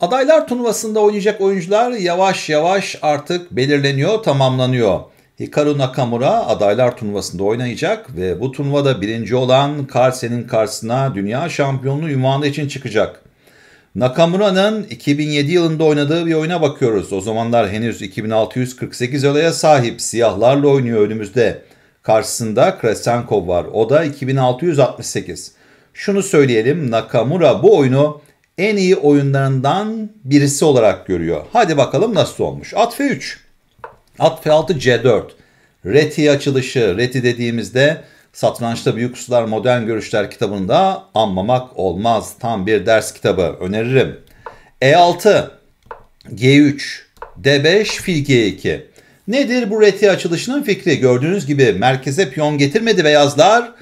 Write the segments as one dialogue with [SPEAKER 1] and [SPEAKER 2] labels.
[SPEAKER 1] Adaylar turnuvasında oynayacak oyuncular yavaş yavaş artık belirleniyor, tamamlanıyor. Hikaru Nakamura adaylar turnuvasında oynayacak ve bu turnuvada birinci olan Carlsen'in karşısına dünya şampiyonluğu ünvanı için çıkacak. Nakamura'nın 2007 yılında oynadığı bir oyuna bakıyoruz. O zamanlar henüz 2648 olaya sahip siyahlarla oynuyor önümüzde. Karşısında Kresenkov var. O da 2668. Şunu söyleyelim Nakamura bu oyunu en iyi oyunlarından birisi olarak görüyor. Hadi bakalım nasıl olmuş. At F3, at F6, C4. Reti açılışı, reti dediğimizde Satrançta Büyük Ustalar Modern Görüşler kitabında anmamak olmaz. Tam bir ders kitabı öneririm. E6, G3, D5, fil G2. Nedir bu reti açılışının fikri? Gördüğünüz gibi merkeze piyon getirmedi beyazlar.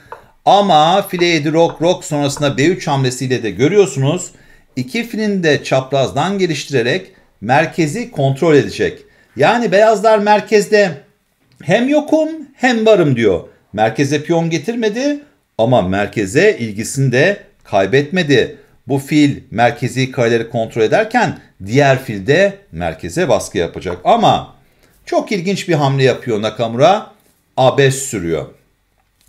[SPEAKER 1] Ama file 7 rok rok sonrasında B3 hamlesiyle de görüyorsunuz iki filin de çaprazdan geliştirerek merkezi kontrol edecek. Yani beyazlar merkezde hem yokum hem varım diyor. Merkeze piyon getirmedi ama merkeze ilgisini de kaybetmedi. Bu fil merkezi kareleri kontrol ederken diğer fil de merkeze baskı yapacak. Ama çok ilginç bir hamle yapıyor Nakamura. A5 sürüyor.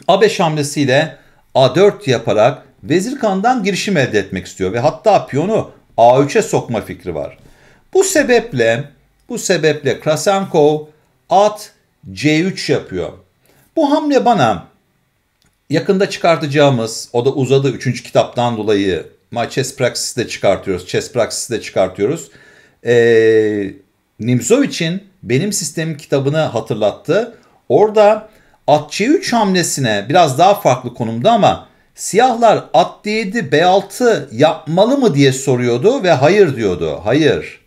[SPEAKER 1] A5 hamlesiyle A4 yaparak Vezir kandan girişim elde etmek istiyor ve hatta piyonu A3'e sokma fikri var. Bu sebeple bu sebeple Krasenkov at C3 yapıyor. Bu hamle bana yakında çıkartacağımız o da uzadı 3. kitaptan dolayı My Chess de çıkartıyoruz. Chess de çıkartıyoruz. Ee, için benim sistemim kitabını hatırlattı. Orada at C3 hamlesine biraz daha farklı konumda ama Siyahlar at D7, B6 yapmalı mı diye soruyordu ve hayır diyordu. Hayır.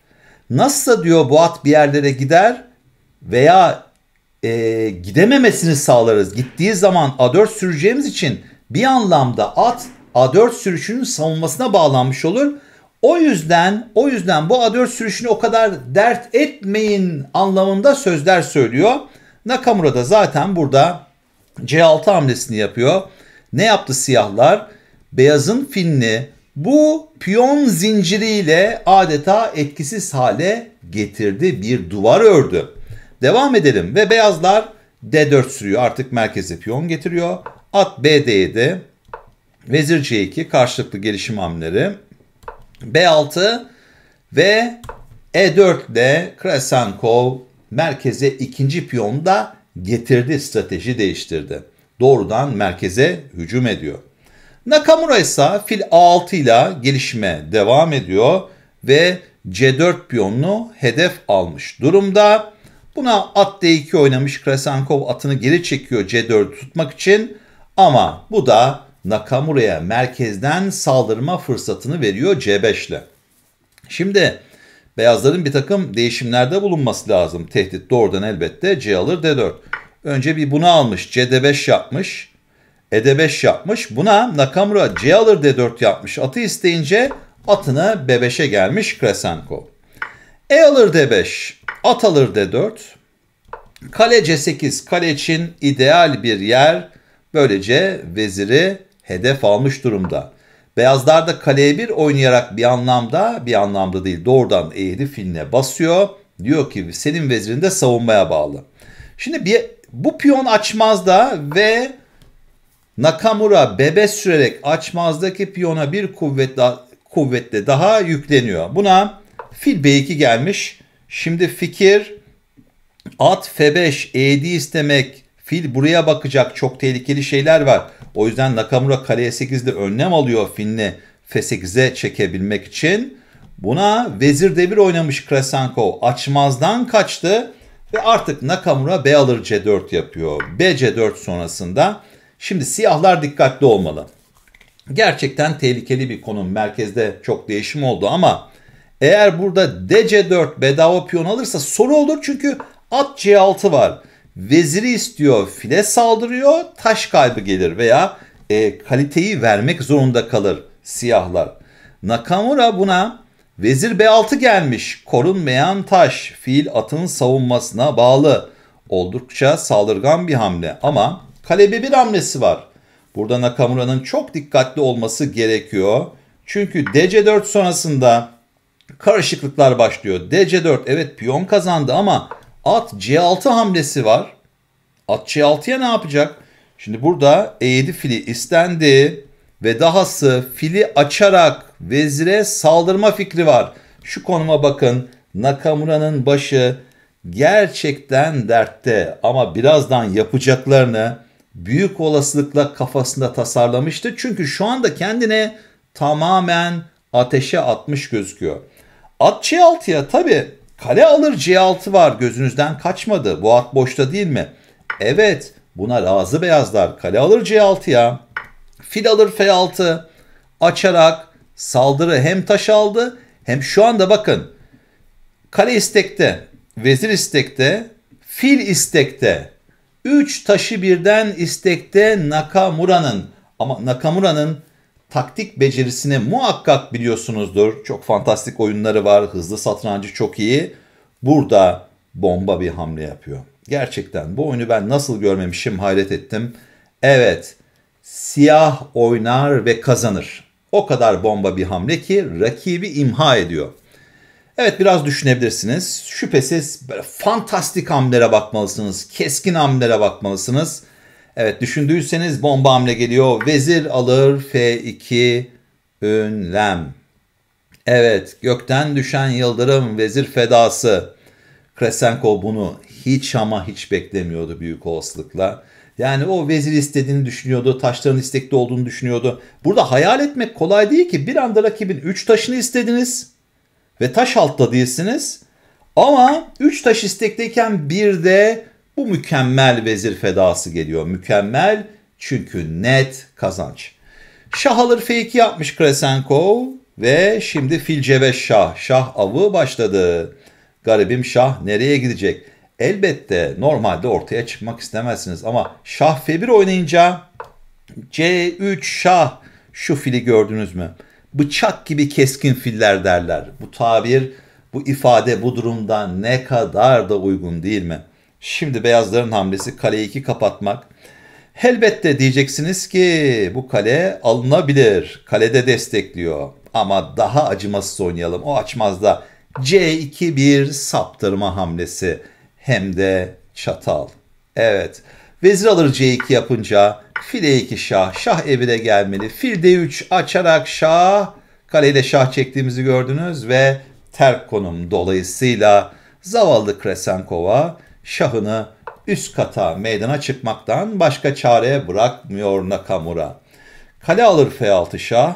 [SPEAKER 1] Nasılsa diyor bu at bir yerlere gider veya e, gidememesini sağlarız. Gittiği zaman A4 süreceğimiz için bir anlamda at A4 sürüşünün savunmasına bağlanmış olur. O yüzden o yüzden bu A4 sürüşünü o kadar dert etmeyin anlamında sözler söylüyor. Nakamura da zaten burada C6 hamlesini yapıyor ne yaptı siyahlar? Beyazın finini bu piyon zinciriyle adeta etkisiz hale getirdi. Bir duvar ördü. Devam edelim ve beyazlar D4 sürüyor. Artık merkeze piyon getiriyor. At BD7. Vezir C2 karşılıklı gelişim hamleleri. B6 ve E4 ile Krasenkov merkeze ikinci piyonu da getirdi. Strateji değiştirdi doğrudan merkeze hücum ediyor. Nakamura ise fil A6 ile gelişime devam ediyor ve C4 piyonunu hedef almış durumda. Buna at D2 oynamış Krasenkov atını geri çekiyor c 4 tutmak için ama bu da Nakamura'ya merkezden saldırma fırsatını veriyor C5 ile. Şimdi beyazların bir takım değişimlerde bulunması lazım. Tehdit doğrudan elbette C alır D4. Önce bir bunu almış. CD5 yapmış. ED5 yapmış. Buna Nakamura C alır D4 yapmış. Atı isteyince atına B5'e gelmiş Kresenko. E alır D5. At alır D4. Kale C8. Kale için ideal bir yer. Böylece veziri hedef almış durumda. Beyazlar da kaleye bir oynayarak bir anlamda bir anlamda değil doğrudan eğri filine basıyor. Diyor ki senin vezirin de savunmaya bağlı. Şimdi bir bu piyon açmazda ve Nakamura bebe sürerek açmazdaki piyona bir kuvvet da, kuvvetle daha yükleniyor. Buna fil b2 gelmiş. Şimdi fikir at f5 e istemek fil buraya bakacak çok tehlikeli şeyler var. O yüzden Nakamura kaleye 8'de önlem alıyor filini f8'e çekebilmek için. Buna vezir devir oynamış Kresenkov. Açmazdan kaçtı. Ve artık Nakamura B alır C4 yapıyor. B C4 sonrasında şimdi siyahlar dikkatli olmalı. Gerçekten tehlikeli bir konum. Merkezde çok değişim oldu ama eğer burada DC4 bedava piyon alırsa soru olur çünkü at C6 var. Veziri istiyor, file saldırıyor, taş kaybı gelir veya e, kaliteyi vermek zorunda kalır siyahlar. Nakamura buna Vezir B6 gelmiş. Korunmayan taş. Fiil atın savunmasına bağlı. Oldukça saldırgan bir hamle ama kale B1 hamlesi var. Burada Nakamura'nın çok dikkatli olması gerekiyor. Çünkü DC4 sonrasında karışıklıklar başlıyor. DC4 evet piyon kazandı ama at C6 hamlesi var. At C6'ya ne yapacak? Şimdi burada E7 fili istendi ve dahası fili açarak vezire saldırma fikri var. Şu konuma bakın Nakamura'nın başı gerçekten dertte ama birazdan yapacaklarını büyük olasılıkla kafasında tasarlamıştı. Çünkü şu anda kendine tamamen ateşe atmış gözüküyor. At C6'ya tabi kale alır C6 var gözünüzden kaçmadı. Bu at boşta değil mi? Evet buna razı beyazlar kale alır C6'ya. Fil alır F6 açarak Saldırı hem taş aldı hem şu anda bakın kale istekte, vezir istekte, fil istekte. Üç taşı birden istekte Nakamura'nın ama Nakamura'nın taktik becerisini muhakkak biliyorsunuzdur. Çok fantastik oyunları var. Hızlı satrancı çok iyi. Burada bomba bir hamle yapıyor. Gerçekten bu oyunu ben nasıl görmemişim hayret ettim. Evet siyah oynar ve kazanır. O kadar bomba bir hamle ki rakibi imha ediyor. Evet biraz düşünebilirsiniz. Şüphesiz böyle fantastik hamlelere bakmalısınız. Keskin hamlelere bakmalısınız. Evet düşündüyseniz bomba hamle geliyor. Vezir alır F2 ünlem. Evet gökten düşen yıldırım vezir fedası. Kresenko bunu hiç ama hiç beklemiyordu büyük olasılıkla. Yani o vezir istediğini düşünüyordu. Taşların istekli olduğunu düşünüyordu. Burada hayal etmek kolay değil ki. Bir anda rakibin 3 taşını istediniz ve taş altta değilsiniz. Ama 3 taş istekliyken bir de bu mükemmel vezir fedası geliyor. Mükemmel çünkü net kazanç. Şah alır F2 yapmış Kresenkov ve şimdi fil c5 şah. Şah avı başladı. Garibim şah nereye gidecek? Elbette normalde ortaya çıkmak istemezsiniz ama şah F1 oynayınca C3 şah şu fili gördünüz mü? Bıçak gibi keskin filler derler. Bu tabir, bu ifade bu durumda ne kadar da uygun değil mi? Şimdi beyazların hamlesi kale 2 kapatmak. Elbette diyeceksiniz ki bu kale alınabilir. Kalede destekliyor. Ama daha acımasız oynayalım. O açmazda C2 bir saptırma hamlesi hem de çatal. Evet. Vezir alır C2 yapınca fil E2 şah. Şah evine gelmeli. Fil D3 açarak şah. Kaleyle şah çektiğimizi gördünüz ve terk konum dolayısıyla zavallı Kresenkova şahını üst kata meydana çıkmaktan başka çare bırakmıyor Nakamura. Kale alır F6 şah.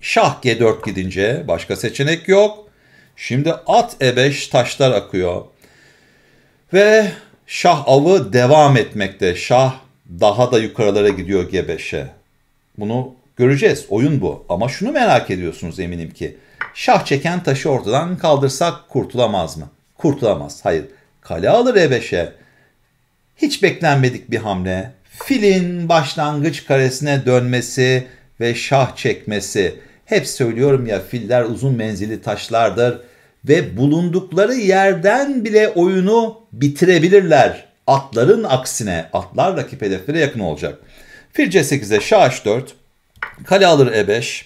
[SPEAKER 1] Şah G4 gidince başka seçenek yok. Şimdi at E5 taşlar akıyor. Ve şah avı devam etmekte. Şah daha da yukarılara gidiyor G5'e. Bunu göreceğiz. Oyun bu. Ama şunu merak ediyorsunuz eminim ki. Şah çeken taşı ortadan kaldırsak kurtulamaz mı? Kurtulamaz. Hayır. Kale alır E5'e. Hiç beklenmedik bir hamle. Filin başlangıç karesine dönmesi ve şah çekmesi. Hep söylüyorum ya filler uzun menzili taşlardır ve bulundukları yerden bile oyunu bitirebilirler. Atların aksine atlar rakip hedeflere yakın olacak. Fil C8'e şah H4, kale alır E5.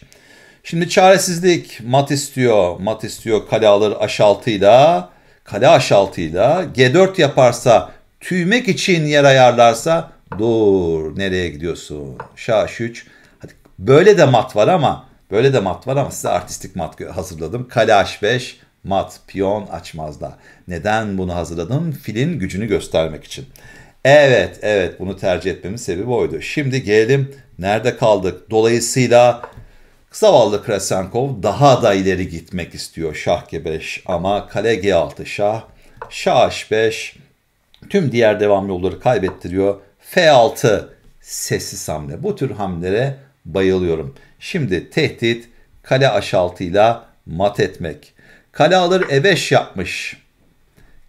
[SPEAKER 1] Şimdi çaresizlik mat istiyor, mat istiyor kale alır h ile, kale h ile G4 yaparsa tüymek için yer ayarlarsa dur nereye gidiyorsun? Şah H3. Hadi böyle de mat var ama böyle de mat var ama size artistik mat hazırladım. Kale H5, Mat, piyon açmazda. Neden bunu hazırladım? Filin gücünü göstermek için. Evet, evet bunu tercih etmemin sebebi oydu. Şimdi gelelim nerede kaldık? Dolayısıyla zavallı Krasenkov daha da ileri gitmek istiyor şah g5 ama kale g6 şah, şah h5 tüm diğer devam yolları kaybettiriyor. f6 sessiz hamle. Bu tür hamlere bayılıyorum. Şimdi tehdit kale h6 ile mat etmek. Kale alır e yapmış.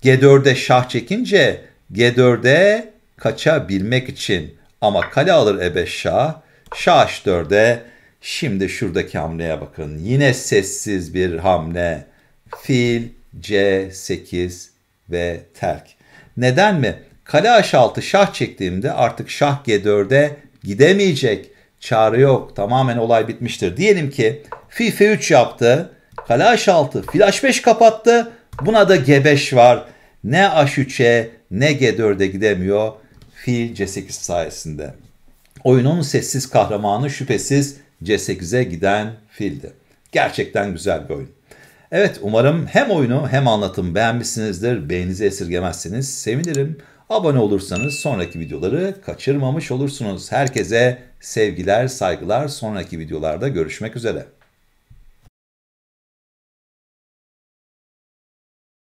[SPEAKER 1] G4'e şah çekince G4'e kaçabilmek için. Ama kale alır e şah. Şah H4'e. Şimdi şuradaki hamleye bakın. Yine sessiz bir hamle. Fil C8 ve terk. Neden mi? Kale H6 şah çektiğimde artık şah G4'e gidemeyecek. Çare yok. Tamamen olay bitmiştir. Diyelim ki fil F3 yaptı. Kale H6. Fil 5 kapattı. Buna da G5 var. Ne H3'e ne G4'e gidemiyor. Fil C8 sayesinde. Oyunun sessiz kahramanı şüphesiz C8'e giden fildi. Gerçekten güzel bir oyun. Evet umarım hem oyunu hem anlatım beğenmişsinizdir. Beğeninizi esirgemezseniz sevinirim. Abone olursanız sonraki videoları kaçırmamış olursunuz. Herkese sevgiler, saygılar. Sonraki videolarda görüşmek üzere.